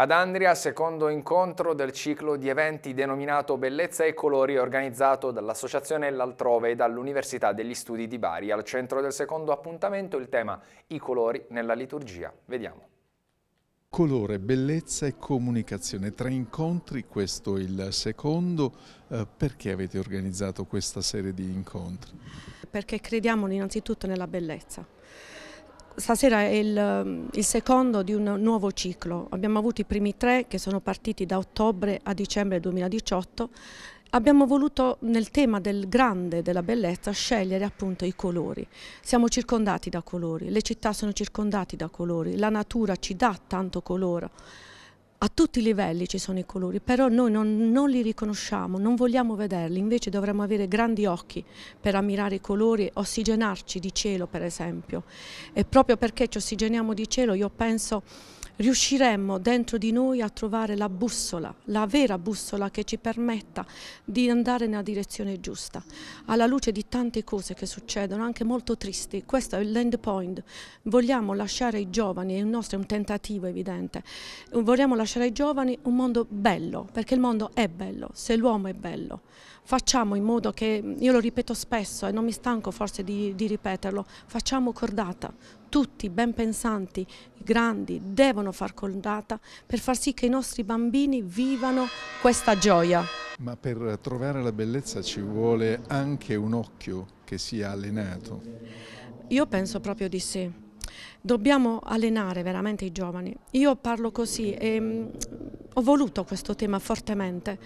Ad Andria, secondo incontro del ciclo di eventi denominato Bellezza e Colori, organizzato dall'Associazione L'Altrove e dall'Università degli Studi di Bari. Al centro del secondo appuntamento il tema I colori nella liturgia. Vediamo. Colore, bellezza e comunicazione. Tre incontri, questo è il secondo. Eh, perché avete organizzato questa serie di incontri? Perché crediamo innanzitutto nella bellezza. Stasera è il, il, secondo di un nuovo ciclo. Abbiamo avuto i primi tre che sono partiti da ottobre a dicembre 2018. Abbiamo voluto nel tema del grande, della bellezza, scegliere appunto i colori. Siamo circondati da colori, le città sono circondate da colori, la natura ci dà tanto colore a tutti i livelli ci sono i colori, però noi non, non, li riconosciamo, non vogliamo vederli, invece dovremmo avere grandi occhi per ammirare i colori, ossigenarci di cielo per esempio. E proprio perché ci ossigeniamo di cielo io penso riusciremmo dentro di noi a trovare la bussola, la vera bussola che ci permetta di andare nella direzione giusta. Alla luce di tante cose che succedono, anche molto tristi, questo è l'end point. Vogliamo lasciare ai giovani, il nostro è un tentativo evidente, vogliamo lasciare ai giovani un mondo bello, perché il mondo è bello, se l'uomo è bello. Facciamo in modo che, io lo ripeto spesso e non mi stanco forse di, di ripeterlo, facciamo cordata. Tutti ben pensanti, grandi, devono devono far colnata per far sì che i nostri bambini vivano questa gioia. Ma per trovare la bellezza ci vuole anche un occhio che sia allenato. Io penso proprio di sì. Dobbiamo allenare veramente i giovani. Io parlo così e mm, ho voluto questo tema fortemente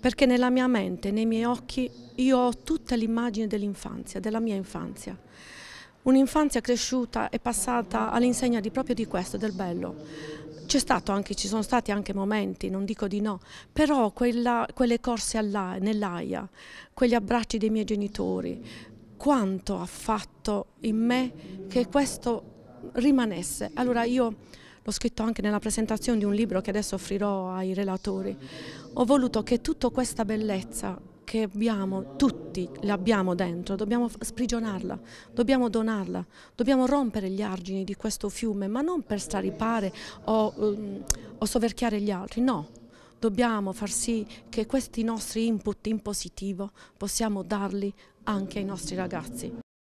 perché nella mia mente, nei miei occhi, io ho tutta l'immagine dell'infanzia, della mia infanzia. Un'infanzia cresciuta e passata all'insegna di proprio di questo, del bello. C'è stato Anche, ci sono stati anche momenti, non dico di no, però quella, quelle corse nell'aia, quegli abbracci dei miei genitori, quanto ha fatto in me che questo rimanesse. Allora io l'ho scritto anche nella presentazione di un libro che adesso offrirò ai relatori, ho voluto che tutta questa bellezza che abbiamo, tutti l'abbiamo dentro, dobbiamo sprigionarla, dobbiamo donarla, dobbiamo rompere gli argini di questo fiume, ma non per straripare o, um, o soverchiare gli altri, no. Dobbiamo far sì che questi nostri input in positivo possiamo darli anche ai nostri ragazzi.